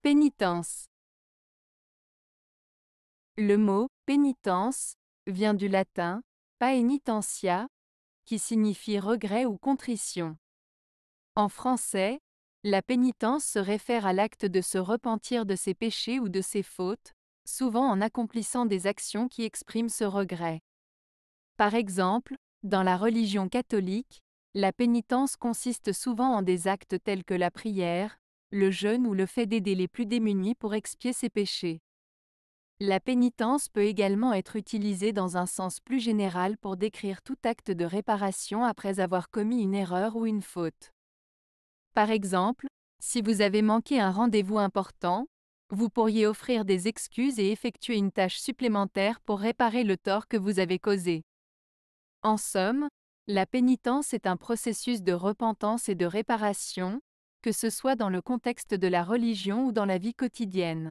Pénitence. Le mot pénitence vient du latin paenitentia, qui signifie regret ou contrition. En français, la pénitence se réfère à l'acte de se repentir de ses péchés ou de ses fautes, souvent en accomplissant des actions qui expriment ce regret. Par exemple, dans la religion catholique, la pénitence consiste souvent en des actes tels que la prière, le jeûne ou le fait d'aider les plus démunis pour expier ses péchés. La pénitence peut également être utilisée dans un sens plus général pour décrire tout acte de réparation après avoir commis une erreur ou une faute. Par exemple, si vous avez manqué un rendez-vous important, vous pourriez offrir des excuses et effectuer une tâche supplémentaire pour réparer le tort que vous avez causé. En somme, la pénitence est un processus de repentance et de réparation, que ce soit dans le contexte de la religion ou dans la vie quotidienne.